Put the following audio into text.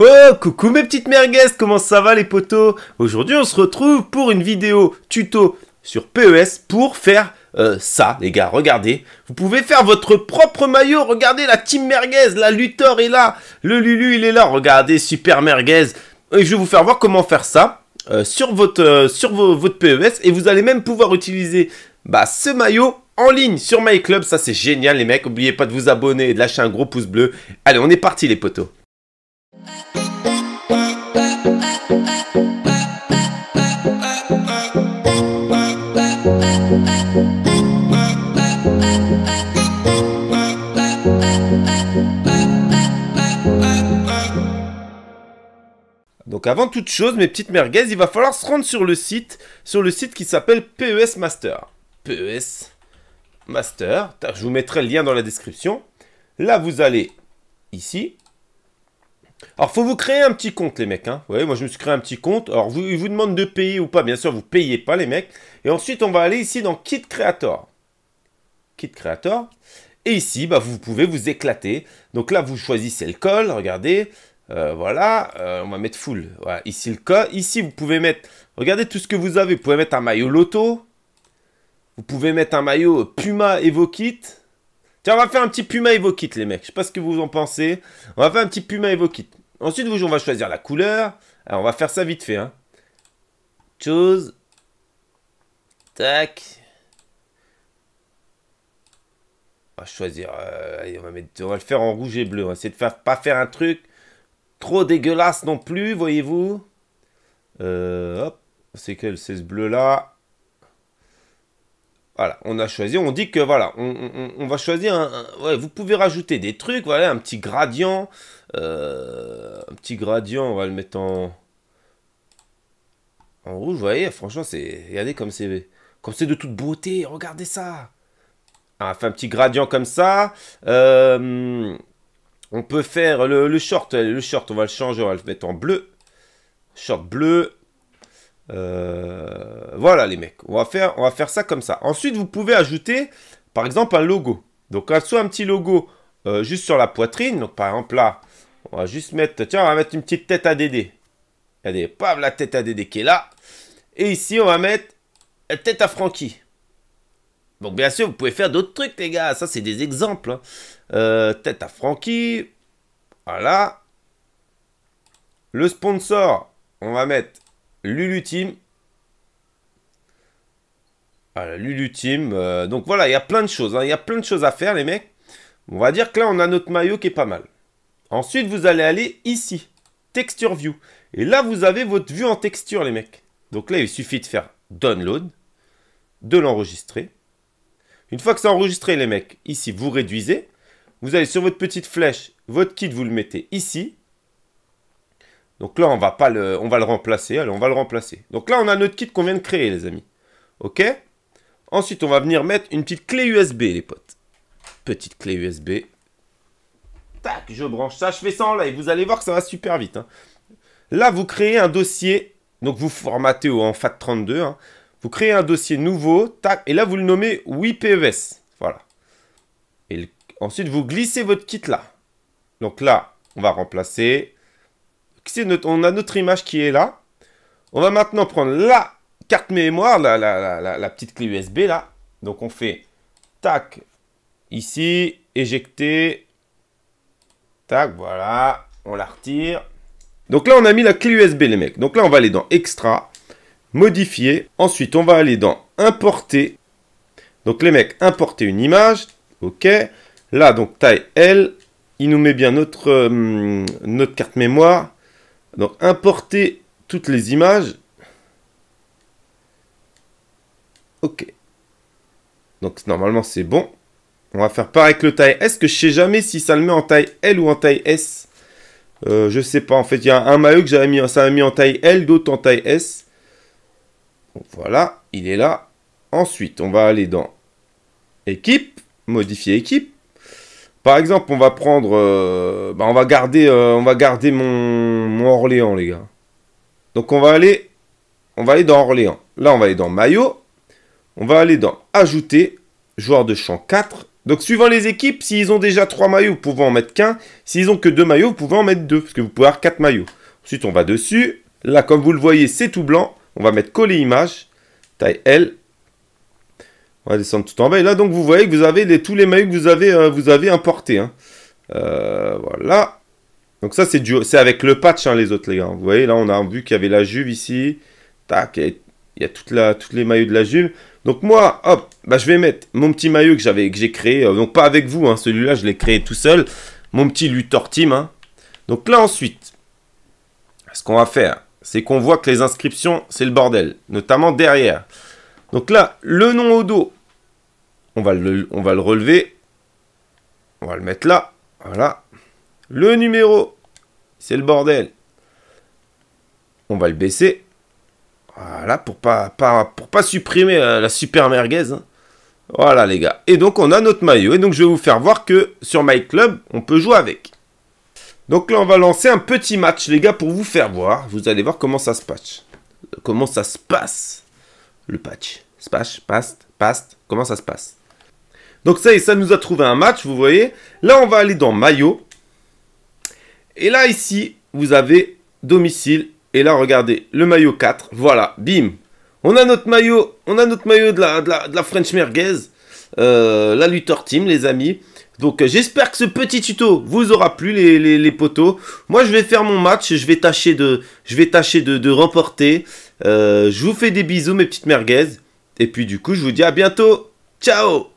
Oh, coucou mes petites merguez, comment ça va les potos Aujourd'hui on se retrouve pour une vidéo tuto sur PES pour faire euh, ça les gars, regardez. Vous pouvez faire votre propre maillot, regardez la team merguez, la Luthor est là, le Lulu il est là, regardez super merguez. Et je vais vous faire voir comment faire ça euh, sur, votre, euh, sur votre PES et vous allez même pouvoir utiliser bah, ce maillot en ligne sur MyClub, ça c'est génial les mecs, n'oubliez pas de vous abonner et de lâcher un gros pouce bleu. Allez on est parti les potos donc avant toute chose, mes petites merguez, il va falloir se rendre sur le site, sur le site qui s'appelle PES Master. PES Master, je vous mettrai le lien dans la description. Là, vous allez ici, alors, faut vous créer un petit compte, les mecs. Vous hein. voyez, moi, je me suis créé un petit compte. Alors, vous, ils vous demande de payer ou pas. Bien sûr, vous payez pas, les mecs. Et ensuite, on va aller ici dans Kit Creator. Kit Creator. Et ici, bah, vous pouvez vous éclater. Donc là, vous choisissez le col. Regardez. Euh, voilà, euh, on va mettre full. Voilà, ici le col, Ici, vous pouvez mettre... Regardez tout ce que vous avez. Vous pouvez mettre un maillot loto. Vous pouvez mettre un maillot Puma Evokit. Tiens, on va faire un petit Puma Kit, les mecs. Je sais pas ce que vous en pensez. On va faire un petit Puma Kit, Ensuite, vous, on va choisir la couleur. Alors, on va faire ça vite fait. Hein. Chose. Tac. On va choisir. Euh, on, va le faire en rouge et bleu. On va essayer de faire, pas faire un truc trop dégueulasse non plus, voyez-vous. Euh, hop. C'est quel C'est ce bleu là. Voilà, on a choisi, on dit que voilà, on, va choisir vous pouvez rajouter des trucs, voilà, un petit gradient, euh, un petit gradient, on va le mettre en, rouge, vous voyez, franchement, c'est, regardez comme c'est, comme c'est de toute beauté, regardez ça. Ah, fait un petit gradient comme ça, euh, on peut faire le, le short, le short, on va le changer, on va le mettre en bleu, short bleu, euh, voilà les mecs, on va, faire, on va faire ça comme ça. Ensuite, vous pouvez ajouter, par exemple, un logo. Donc, soit un petit logo euh, juste sur la poitrine. Donc, par exemple, là, on va juste mettre, tiens, on va mettre une petite tête à ADD. Regardez, paf, la tête à dédé qui est là. Et ici, on va mettre tête à Francky. Donc, bien sûr, vous pouvez faire d'autres trucs, les gars. Ça, c'est des exemples. Hein. Euh, tête à Francky. Voilà. Le sponsor, on va mettre Lulu ah, Team. Euh, donc voilà, il y a plein de choses. Hein. Il y a plein de choses à faire, les mecs. On va dire que là, on a notre maillot qui est pas mal. Ensuite, vous allez aller ici. Texture View. Et là, vous avez votre vue en texture, les mecs. Donc là, il suffit de faire Download, de l'enregistrer. Une fois que c'est enregistré, les mecs, ici, vous réduisez. Vous allez sur votre petite flèche, votre kit, vous le mettez ici. Donc là, on va, pas le, on va le remplacer. Allez, on va le remplacer. Donc là, on a notre kit qu'on vient de créer, les amis. OK Ensuite, on va venir mettre une petite clé USB, les potes. Petite clé USB. Tac, je branche ça. Je fais ça en live. Vous allez voir que ça va super vite. Hein. Là, vous créez un dossier. Donc, vous formatez en FAT32. Hein. Vous créez un dossier nouveau. Tac. Et là, vous le nommez WIPES. Voilà. Et ensuite, vous glissez votre kit là. Donc là, on va remplacer on a notre image qui est là. On va maintenant prendre la carte mémoire, la, petite clé USB là. Donc on fait tac ici, éjecter. Tac, voilà. On la retire. Donc là, on a mis la clé USB, les mecs. Donc là, on va aller dans Extra, Modifier. Ensuite, on va aller dans Importer. Donc les mecs, importer une image. OK. Là, donc taille L. Il nous met bien notre, euh, notre carte mémoire. Donc importer toutes les images. Ok. Donc normalement c'est bon. On va faire pareil avec le taille S, que je sais jamais si ça le met en taille L ou en taille S. Je euh, je sais pas, en fait, il y a un maillot que j'avais mis, ça mis en taille L, d'autres en taille S. voilà, il est là. Ensuite, on va aller dans équipe, modifier équipe. Par exemple, on va prendre. Euh, bah, on va garder, euh, on va garder mon, Orléans, les gars. Donc on va aller. On va aller dans Orléans. Là, on va aller dans Maillot. On va aller dans Ajouter, joueur de champ 4. Donc suivant les équipes, s'ils ont déjà 3 maillots, vous pouvez en mettre qu'un. S'ils ont que 2 maillots, vous pouvez en mettre 2. Parce que vous pouvez avoir 4 maillots. Ensuite, on va dessus. Là, comme vous le voyez, c'est tout blanc. On va mettre coller image, taille L. On va descendre tout en bas. Et là, donc, vous voyez que vous avez tous les maillots que vous avez, euh, importés. Hein. Euh, voilà. Donc ça, c'est avec le patch, hein, les autres, les gars. Vous voyez, là, on a vu qu'il y avait la Juve ici. Tac, il y a, toute toutes les maillots de la Juve. Donc moi, hop, bah, je vais mettre mon petit maillot que j'avais, que j'ai créé. Euh, donc pas avec vous, hein. celui-là, je l'ai créé tout seul. Mon petit Luthor Team. Donc là, ensuite, ce qu'on va faire, c'est qu'on voit que les inscriptions, c'est le bordel. Notamment derrière. Donc là, le nom au dos, on va le, on va le relever. On va le mettre là. Voilà. Le numéro, c'est le bordel. On va le baisser. Voilà, pour pas, pas, pour pas supprimer la super merguez. Hein. Voilà les gars. Et donc on a notre maillot. Et donc je vais vous faire voir que sur MyClub, on peut jouer avec. Donc là on va lancer un petit match les gars pour vous faire voir. Vous allez voir comment ça se passe. Comment ça se passe le patch. Spash, past, past, comment ça se passe Donc ça et ça nous a trouvé un match, vous voyez. Là, on va aller dans maillot. Et là, ici, vous avez domicile. Et là, regardez, le maillot 4. Voilà, bim. On a notre maillot, on a notre maillot de la, la, French Merguez. Euh, la Luthor Team, les amis. Donc euh, j'espère que ce petit tuto vous aura plu les, les, poteaux. Moi je vais faire mon match, je vais tâcher de, je vais tâcher de, de remporter. Euh, je vous fais des bisous, mes petites merguez. Et puis du coup, je vous dis à bientôt. Ciao